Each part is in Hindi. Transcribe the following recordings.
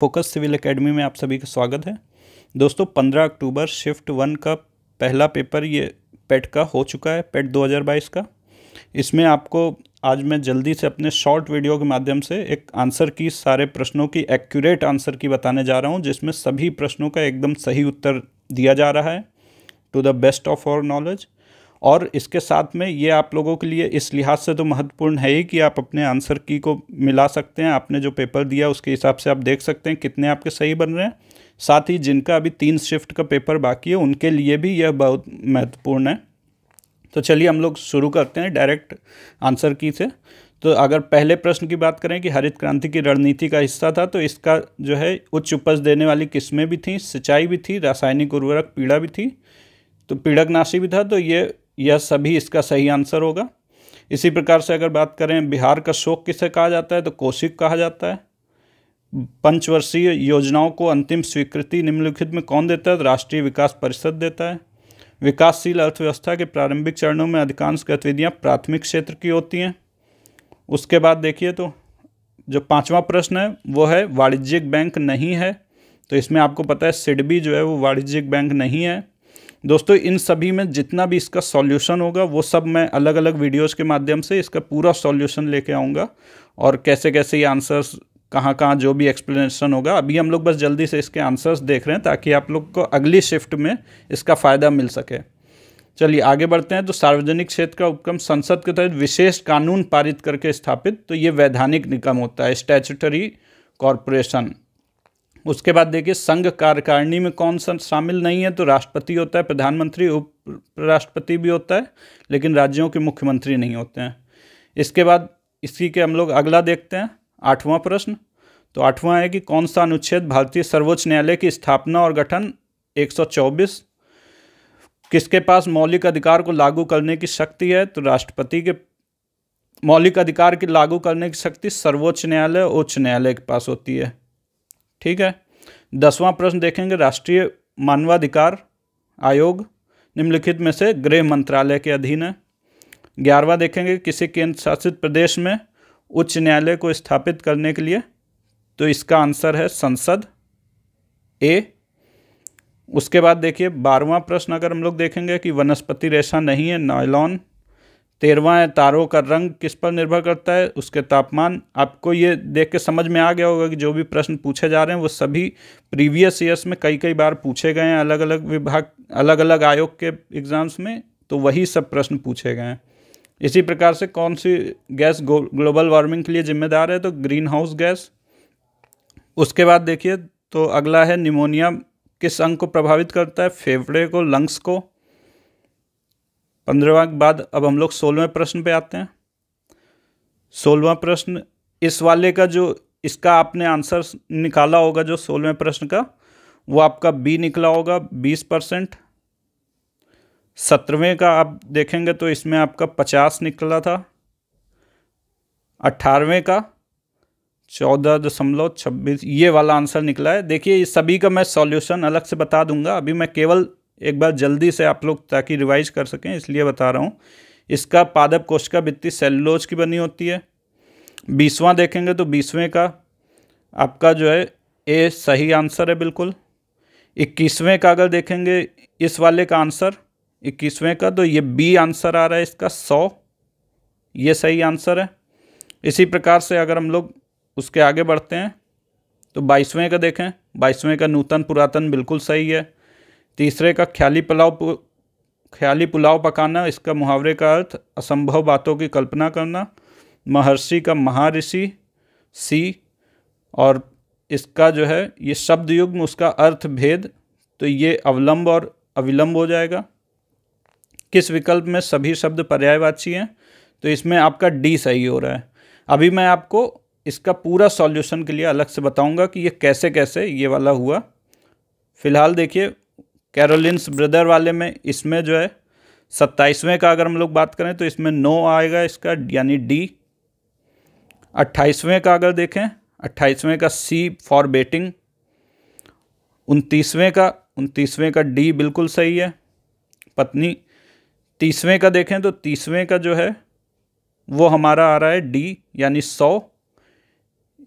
फोकस सिविल एकेडमी में आप सभी का स्वागत है दोस्तों 15 अक्टूबर शिफ्ट वन का पहला पेपर ये पेट का हो चुका है पेट 2022 का इसमें आपको आज मैं जल्दी से अपने शॉर्ट वीडियो के माध्यम से एक आंसर की सारे प्रश्नों की एक्यूरेट आंसर की बताने जा रहा हूँ जिसमें सभी प्रश्नों का एकदम सही उत्तर दिया जा रहा है to the best of our knowledge और इसके साथ में ये आप लोगों के लिए इस लिहाज से तो महत्वपूर्ण है ही कि आप अपने आंसर की को मिला सकते हैं आपने जो पेपर दिया उसके हिसाब से आप देख सकते हैं कितने आपके सही बन रहे हैं साथ ही जिनका अभी तीन शिफ्ट का पेपर बाकी है उनके लिए भी यह बहुत महत्वपूर्ण है तो चलिए हम लोग शुरू करते हैं डायरेक्ट आंसर की से तो अगर पहले प्रश्न की बात करें कि हरित क्रांति की रणनीति का हिस्सा था तो इसका जो है उच्च उपज देने वाली किस्में भी थीं सिंचाई भी थी रासायनिक उर्वरक पीड़ा भी थी तो पीड़कनाशी भी था तो ये यह सभी इसका सही आंसर होगा इसी प्रकार से अगर बात करें बिहार का शोक किसे कहा जाता है तो कौशिक कहा जाता है पंचवर्षीय योजनाओं को अंतिम स्वीकृति निम्नलिखित में कौन देता है तो राष्ट्रीय विकास परिषद देता है विकासशील अर्थव्यवस्था के प्रारंभिक चरणों में अधिकांश गतिविधियाँ प्राथमिक क्षेत्र की होती हैं उसके बाद देखिए तो जो पांचवा प्रश्न है वो है वाणिज्यिक बैंक नहीं है तो इसमें आपको पता है सिडबी जो है वो वाणिज्यिक बैंक नहीं है दोस्तों इन सभी में जितना भी इसका सॉल्यूशन होगा वो सब मैं अलग अलग वीडियोस के माध्यम से इसका पूरा सॉल्यूशन लेके आऊँगा और कैसे कैसे ये आंसर्स कहाँ कहाँ जो भी एक्सप्लेनेशन होगा अभी हम लोग बस जल्दी से इसके आंसर्स देख रहे हैं ताकि आप लोग को अगली शिफ्ट में इसका फ़ायदा मिल सके चलिए आगे बढ़ते हैं तो सार्वजनिक क्षेत्र का उपक्रम संसद के तहत विशेष कानून पारित करके स्थापित तो ये वैधानिक निगम होता है स्टैचुटरी कॉरपोरेशन उसके बाद देखिए संघ कार्यकारिणी में कौन सा शामिल नहीं है तो राष्ट्रपति होता है प्रधानमंत्री उप राष्ट्रपति भी होता है लेकिन राज्यों के मुख्यमंत्री नहीं होते हैं इसके बाद इसी के हम लोग अगला देखते हैं आठवां प्रश्न तो आठवां है कि कौन सा अनुच्छेद भारतीय सर्वोच्च न्यायालय की स्थापना और गठन एक किसके पास मौलिक अधिकार को लागू करने की शक्ति है तो राष्ट्रपति के मौलिक अधिकार की लागू करने की शक्ति सर्वोच्च न्यायालय उच्च न्यायालय के पास होती है ठीक है दसवां प्रश्न देखेंगे राष्ट्रीय मानवाधिकार आयोग निम्नलिखित में से गृह मंत्रालय के अधीन है ग्यारहवा देखेंगे किसी केंद्र शासित प्रदेश में उच्च न्यायालय को स्थापित करने के लिए तो इसका आंसर है संसद ए उसके बाद देखिए बारहवा प्रश्न अगर हम लोग देखेंगे कि वनस्पति रेशा नहीं है नायलॉन तेरवा है तारों का रंग किस पर निर्भर करता है उसके तापमान आपको ये देख के समझ में आ गया होगा कि जो भी प्रश्न पूछे जा रहे हैं वो सभी प्रीवियस ईयर्स में कई कई बार पूछे गए हैं अलग अलग विभाग अलग अलग आयोग के एग्ज़ाम्स में तो वही सब प्रश्न पूछे गए हैं इसी प्रकार से कौन सी गैस ग्लोबल वार्मिंग के लिए जिम्मेदार है तो ग्रीन हाउस गैस उसके बाद देखिए तो अगला है निमोनिया किस अंग को प्रभावित करता है फेफड़े को लंग्स को पंद्रहवा के बाद अब हम लोग सोलहवें प्रश्न पे आते हैं सोलहवा प्रश्न इस वाले का जो इसका आपने आंसर निकाला होगा जो सोलहवें प्रश्न का वो आपका बी निकला होगा बीस परसेंट सत्रहवें का आप देखेंगे तो इसमें आपका पचास निकला था अट्ठारहवें का चौदह दशमलव छब्बीस ये वाला आंसर निकला है देखिए ये सभी का मैं सॉल्यूशन अलग से बता दूंगा अभी मैं केवल एक बार जल्दी से आप लोग ताकि रिवाइज कर सकें इसलिए बता रहा हूँ इसका पादप कोशिका वित्ती सेलुलोज की बनी होती है बीसवां देखेंगे तो बीसवें का आपका जो है ए सही आंसर है बिल्कुल इक्कीसवें का अगर देखेंगे इस वाले का आंसर इक्कीसवें का तो ये बी आंसर आ रहा है इसका सौ ये सही आंसर है इसी प्रकार से अगर हम लोग उसके आगे बढ़ते हैं तो बाईसवें का देखें बाईसवें का नूतन पुरातन बिल्कुल सही है तीसरे का ख्याली पुलाव ख्याली पुलाव पकाना इसका मुहावरे का अर्थ असंभव बातों की कल्पना करना महर्षि का महारिषि सी और इसका जो है ये शब्द युग्म उसका अर्थ भेद तो ये अवलंब और अविलंब हो जाएगा किस विकल्प में सभी शब्द पर्यायवाची हैं तो इसमें आपका डी सही हो रहा है अभी मैं आपको इसका पूरा सॉल्यूशन के लिए अलग से बताऊंगा कि ये कैसे कैसे ये वाला हुआ फिलहाल देखिए कैरोलिनस ब्रदर वाले में इसमें जो है सत्ताईसवें का अगर हम लोग बात करें तो इसमें नो आएगा इसका यानी डी अट्ठाईसवें का अगर देखें अट्ठाईसवें का सी फॉर बेटिंग उनतीसवें का उनतीसवें का डी बिल्कुल सही है पत्नी तीसवें का देखें तो तीसवें का जो है वो हमारा आ रहा है डी यानी सौ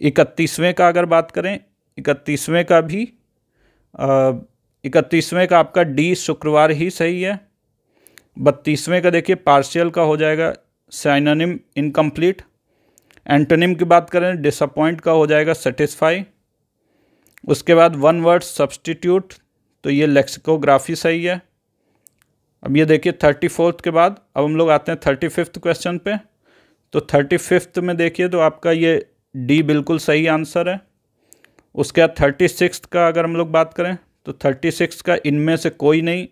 इकतीसवें का अगर बात करें इकतीसवें का भी इकतीसवें का आपका डी शुक्रवार ही सही है बत्तीसवें का देखिए पार्शियल का हो जाएगा साइनानिम इनकम्प्लीट एंटोनिम की बात करें डिसअपॉइंट का हो जाएगा सेटिस्फाई उसके बाद वन वर्ड सब्सटीट्यूट तो ये लेक्सिकोग्राफी सही है अब ये देखिए थर्टी फोर्थ के बाद अब हम लोग आते हैं थर्टी फिफ्थ क्वेश्चन पे तो थर्टी फिफ्थ में देखिए तो आपका ये डी बिल्कुल सही आंसर है उसके बाद थर्टी सिक्स का अगर हम लोग बात करें तो थर्टी सिक्स का इनमें से कोई नहीं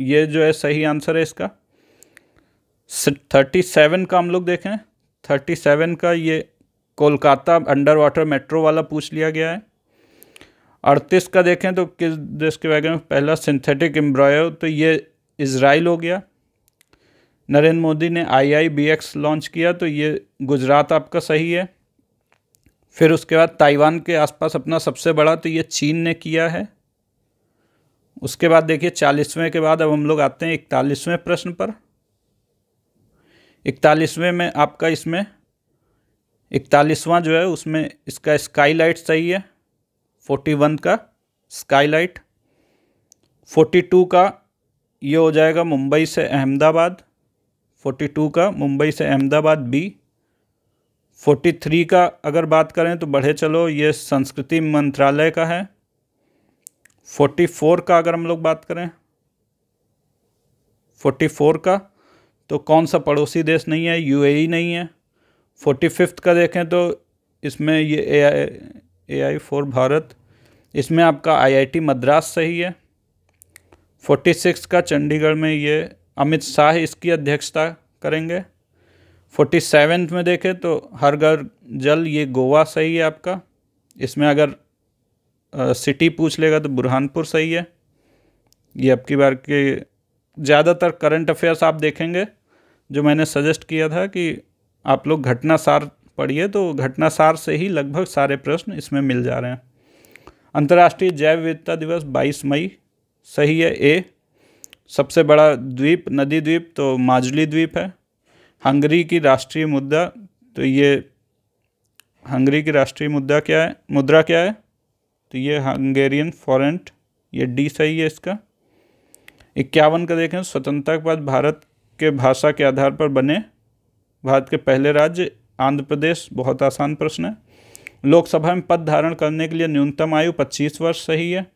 ये जो है सही आंसर है इसका थर्टी सेवन का हम लोग देखें थर्टी सेवन का ये कोलकाता अंडर वाटर मेट्रो वाला पूछ लिया गया है अड़तीस का देखें तो किस देश के बारे में पहला सिंथेटिक एम्ब्रॉयो तो ये इसराइल हो गया नरेंद्र मोदी ने आईआईबीएक्स लॉन्च किया तो ये गुजरात आपका सही है फिर उसके बाद ताइवान के आसपास अपना सबसे बड़ा तो ये चीन ने किया है उसके बाद देखिए चालीसवें के बाद अब हम लोग आते हैं इकतालीसवें प्रश्न पर इकतालीसवें में आपका इसमें इकतालीसवां जो है उसमें इसका स्काईलाइट सही है फोर्टी वन का स्काईलाइट फोर्टी टू का ये हो जाएगा मुंबई से अहमदाबाद फोर्टी टू का मुंबई से अहमदाबाद बी फोर्टी थ्री का अगर बात करें तो बढ़े चलो ये संस्कृति मंत्रालय का है फोर्टी फोर का अगर हम लोग बात करें फोर्टी फोर का तो कौन सा पड़ोसी देश नहीं है यूएई e नहीं है फोर्टी फिफ्थ का देखें तो इसमें ये ए आई ए आई फोर भारत इसमें आपका आईआईटी मद्रास सही है फोर्टी सिक्स का चंडीगढ़ में ये अमित शाह इसकी अध्यक्षता करेंगे फोर्टी सेवेंथ में देखें तो हर घर जल ये गोवा सही है आपका इसमें अगर सिटी पूछ लेगा तो बुरहानपुर सही है ये अब की बार के ज़्यादातर करंट अफेयर्स आप देखेंगे जो मैंने सजेस्ट किया था कि आप लोग घटनासार पढ़िए तो घटनासार से ही लगभग सारे प्रश्न इसमें मिल जा रहे हैं अंतर्राष्ट्रीय जैव विविधता दिवस 22 मई सही है ए सबसे बड़ा द्वीप नदी द्वीप तो माजुली द्वीप है हंगरी की राष्ट्रीय मुद्दा तो ये हंगरी की राष्ट्रीय मुद्दा क्या है मुद्रा क्या है तो ये हंगेरियन फॉरेंट ये डी सही है इसका इक्यावन का देखें स्वतंत्रता के बाद भारत के भाषा के आधार पर बने भारत के पहले राज्य आंध्र प्रदेश बहुत आसान प्रश्न है लोकसभा में पद धारण करने के लिए न्यूनतम आयु 25 वर्ष सही है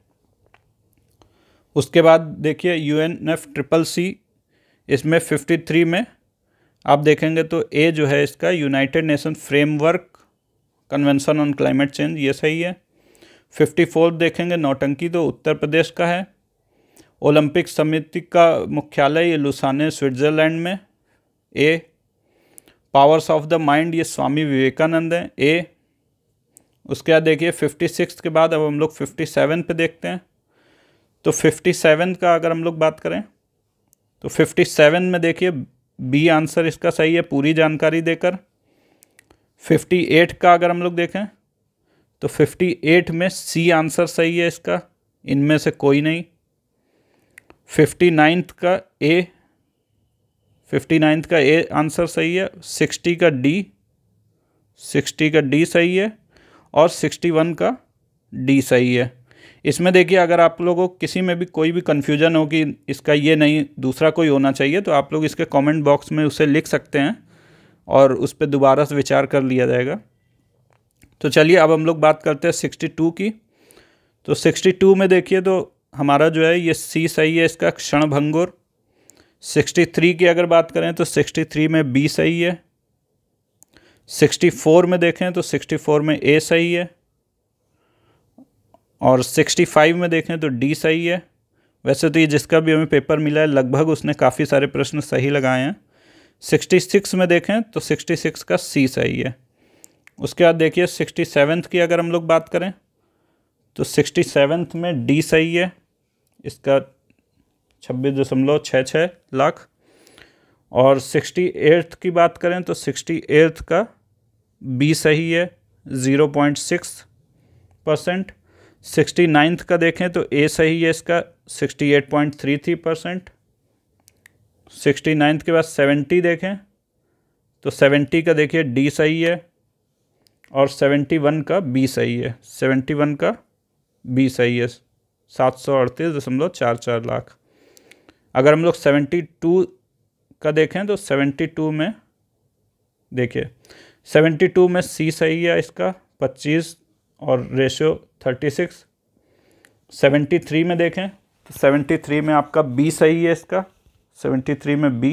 उसके बाद देखिए U N F triple C इसमें 53 में आप देखेंगे तो ए जो है इसका United Nation framework convention on climate change ये सही है फिफ्टी फोर्थ देखेंगे नौटंकी तो उत्तर प्रदेश का है ओलंपिक समिति का मुख्यालय ये लुसाने स्विट्ज़रलैंड में A powers of the mind ये स्वामी विवेकानंद हैं ए उसके बाद देखिए फिफ्टी सिक्स के बाद अब हम लोग फिफ्टी सेवन पर देखते हैं तो फिफ्टी सेवन का अगर हम लोग बात करें तो फिफ्टी सेवन में देखिए बी आंसर इसका सही है पूरी जानकारी देकर फिफ्टी एट का अगर हम लोग देखें तो 58 में सी आंसर सही है इसका इनमें से कोई नहीं फिफ्टी नाइन्थ का ए फिफ्टी नाइन्थ का ए आंसर सही है सिक्सटी का डी सिक्सटी का डी सही है और सिक्सटी वन का डी सही है इसमें देखिए अगर आप लोगों को किसी में भी कोई भी कन्फ्यूजन हो कि इसका ये नहीं दूसरा कोई होना चाहिए तो आप लोग इसके कमेंट बॉक्स में उसे लिख सकते हैं और उस पर दोबारा से विचार कर लिया जाएगा तो चलिए अब हम लोग बात करते हैं सिक्सटी टू की तो सिक्सटी टू में देखिए तो हमारा जो है ये सी सही है इसका क्षण भंगुर सिक्सटी थ्री की अगर बात करें तो सिक्सटी थ्री में बी सही है सिक्सटी फोर में देखें तो सिक्सटी फोर में ए सही है और सिक्सटी फाइव में देखें तो डी सही है वैसे तो ये जिसका भी हमें पेपर मिला है लगभग उसने काफ़ी सारे प्रश्न सही लगाए हैं सिक्सटी सिक्स में देखें तो सिक्सटी सिक्स का सी सही है उसके बाद देखिए सिक्सटी सेवन्थ की अगर हम लोग बात करें तो सिक्सटी सेवन्थ में डी सही है इसका छब्बीस दशमलव छः छः लाख और सिक्सटी एट्थ की बात करें तो सिक्सटी एट्थ का बी सही है zero point six percent sixty ninth का देखें तो ए सही है इसका sixty eight point three three percent sixty ninth के बाद सेवेंटी देखें तो सेवेंटी का देखिए डी सही है और सेवेंटी वन का बी सही है सेवेंटी वन का बी सही है सात सौ अड़तीस दशमलव चार चार लाख अगर हम लोग सेवेंटी टू का देखें तो सेवेंटी टू में देखिए सेवेंटी टू में सी सही है इसका पच्चीस और ratio thirty six seventy three में देखें तो सेवेंटी थ्री में आपका बी सही है इसका सेवेंटी थ्री में बी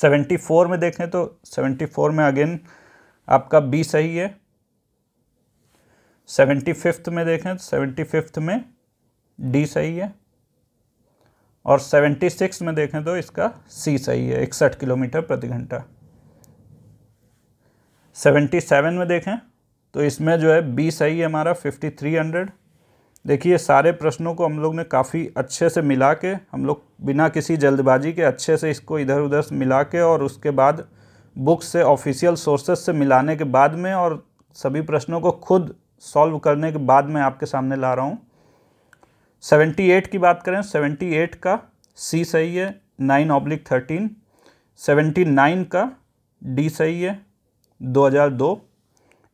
सेवेंटी फोर में देखें तो सेवेंटी फोर में अगेन आपका बी सही है सेवेंटी फिफ्थ में देखें तो सेवेंटी फिफ्थ में डी सही है और सेवेंटी सिक्स में देखें तो इसका सी सही है इकसठ किलोमीटर प्रति घंटा सेवेंटी सेवन में देखें तो इसमें जो है बी सही है हमारा फिफ्टी थ्री हंड्रेड देखिए सारे प्रश्नों को हम लोग ने काफ़ी अच्छे से मिला के हम लोग बिना किसी जल्दबाजी के अच्छे से इसको इधर उधर मिला के और उसके बाद बुक से ऑफिशियल सोर्सेस से मिलाने के बाद में और सभी प्रश्नों को खुद सॉल्व करने के बाद में आपके सामने ला रहा हूँ 78 की बात करें 78 का सी सही है nine oblique thirteen seventy nine का डी सही है 2002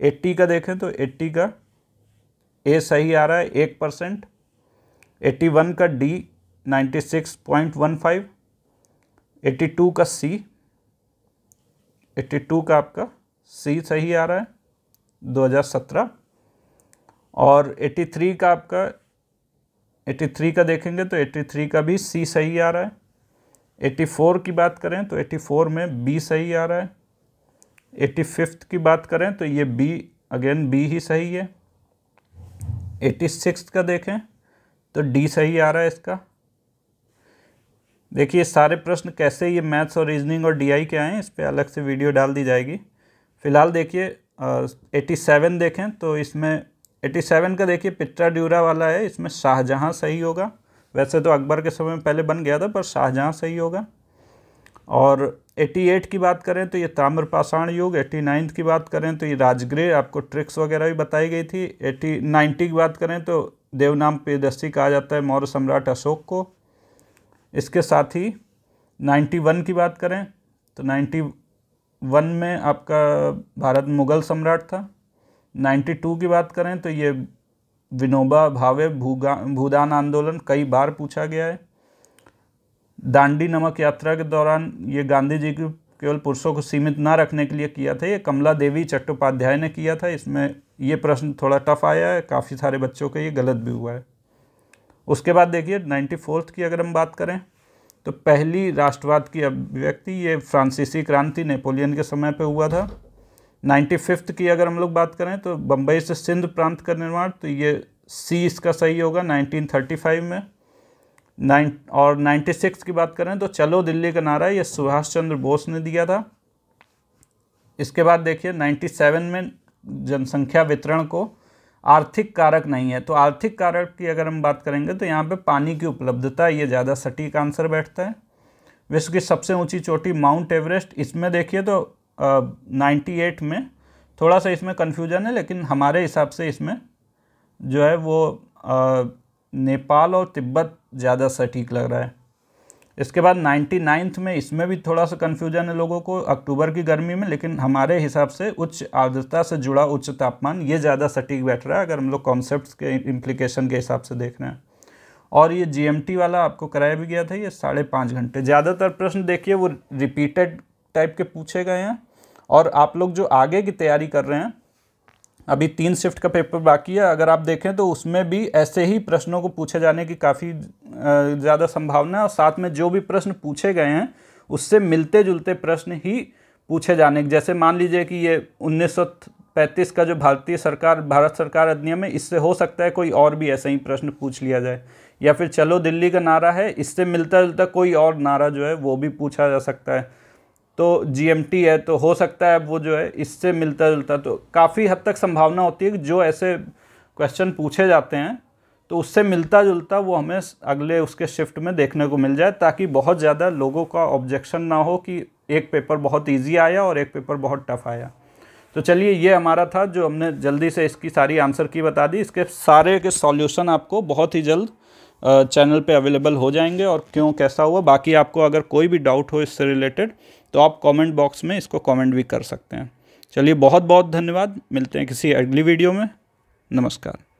80 का देखें तो 80 का ए सही आ रहा है एक परसेंट एट्टी वन का D ninety six point one five eighty two का सी एट्टी टू का आपका सी सही आ रहा है 2017 और 83 का आपका 83 का देखेंगे तो 83 का भी सी सही आ रहा है 84 की बात करें तो 84 में बी सही आ रहा है 85 की बात करें तो ये बी अगेन बी ही सही है 86 का देखें तो डी सही आ रहा है इसका देखिए सारे प्रश्न कैसे ये मैथ्स और रीजनिंग और डीआई के आए इस पर अलग से वीडियो डाल दी जाएगी फ़िलहाल देखिए एटी सेवन देखें तो इसमें एटी सेवन का देखिए पिट्रा ड्यूरा वाला है इसमें शाहजहाँ सही होगा वैसे तो अकबर के समय में पहले बन गया था पर शाहजहाँ सही होगा और एटी एट की बात करें तो ये ताम्रपाषाण युग एटी नाइन्थ की बात करें तो ये राजगृह आपको ट्रिक्स वगैरह भी बताई गई थी एटी नाइन्टी की बात करें तो देवनाम पेदस्सी कहा जाता है मौर्य सम्राट अशोक को इसके साथ ही 91 की बात करें तो 91 में आपका भारत मुग़ल सम्राट था 92 की बात करें तो ये विनोबा भावे भूगा भूदान आंदोलन कई बार पूछा गया है दांडी नमक यात्रा के दौरान ये गांधी जी की केवल पुरुषों को सीमित ना रखने के लिए किया था ये कमला देवी चट्टोपाध्याय ने किया था इसमें ये प्रश्न थोड़ा टफ आया है काफ़ी सारे बच्चों का ये गलत भी हुआ है उसके बाद देखिए नाइन्टी फोर्थ की अगर हम बात करें तो पहली राष्ट्रवाद की अभिव्यक्ति ये फ्रांसीसी क्रांति नेपोलियन के समय पे हुआ था नाइन्टी फिफ्थ की अगर हम लोग बात करें तो बम्बई से सिंध प्रांत का निर्माण तो ये सी इसका सही होगा नाइनटीन थर्टी फाइव में नाइन और नाइन्टी सिक्स की बात करें तो चलो दिल्ली का नारा ये सुभाष चंद्र बोस ने दिया था इसके बाद देखिए सेवन में जनसंख्या वितरण को आर्थिक कारक नहीं है तो आर्थिक कारक की अगर हम बात करेंगे तो यहाँ पे पानी की उपलब्धता ये ज़्यादा सटीक आंसर बैठता है विश्व की सबसे ऊंची चोटी माउंट एवरेस्ट इसमें देखिए तो नाइन्टी एट में थोड़ा सा इसमें कन्फ्यूजन है लेकिन हमारे हिसाब से इसमें जो है वो आ, नेपाल और तिब्बत ज़्यादा सटीक लग रहा है इसके बाद नाइन्टी नाइन्थ में इसमें भी थोड़ा सा कन्फ्यूजन है लोगों को अक्टूबर की गर्मी में लेकिन हमारे हिसाब से उच्च आर्द्रता से जुड़ा उच्च तापमान ये ज़्यादा सटीक बैठ रहा है अगर हम लोग कॉन्सेप्ट के इम्प्लीकेशन के हिसाब से देख रहे हैं और ये जी वाला आपको कराया भी गया था ये साढ़े पाँच घंटे ज़्यादातर प्रश्न देखिए वो रिपीटेड टाइप के पूछे गए हैं और आप लोग जो आगे की तैयारी कर रहे हैं अभी तीन शिफ्ट का पेपर बाकी है अगर आप देखें तो उसमें भी ऐसे ही प्रश्नों को पूछे जाने की काफ़ी ज़्यादा संभावना है और साथ में जो भी प्रश्न पूछे गए हैं उससे मिलते जुलते प्रश्न ही पूछे जाने जैसे मान लीजिए कि ये पैंतीस का जो भारतीय सरकार भारत सरकार अधिनियम है इससे हो सकता है कोई और भी ऐसे ही प्रश्न पूछ लिया जाए या फिर चलो दिल्ली का नारा है इससे मिलता जुलता कोई और नारा जो है वो भी पूछा जा सकता है तो जी है तो हो सकता है वो जो है इससे मिलता जुलता तो काफ़ी हद तक संभावना होती है कि जो ऐसे क्वेश्चन पूछे जाते हैं तो उससे मिलता जुलता वो हमें अगले उसके शिफ्ट में देखने को मिल जाए ताकि बहुत ज़्यादा लोगों का ऑब्जेक्शन ना हो कि एक पेपर बहुत ईजी आया और एक पेपर बहुत टफ आया तो चलिए ये हमारा था जो हमने जल्दी से इसकी सारी आंसर की बता दी इसके सारे के सॉल्यूशन आपको बहुत ही जल्द चैनल पे अवेलेबल हो जाएंगे और क्यों कैसा हुआ बाकी आपको अगर कोई भी डाउट हो इससे रिलेटेड तो आप कमेंट बॉक्स में इसको कमेंट भी कर सकते हैं चलिए बहुत बहुत धन्यवाद मिलते हैं किसी अगली वीडियो में नमस्कार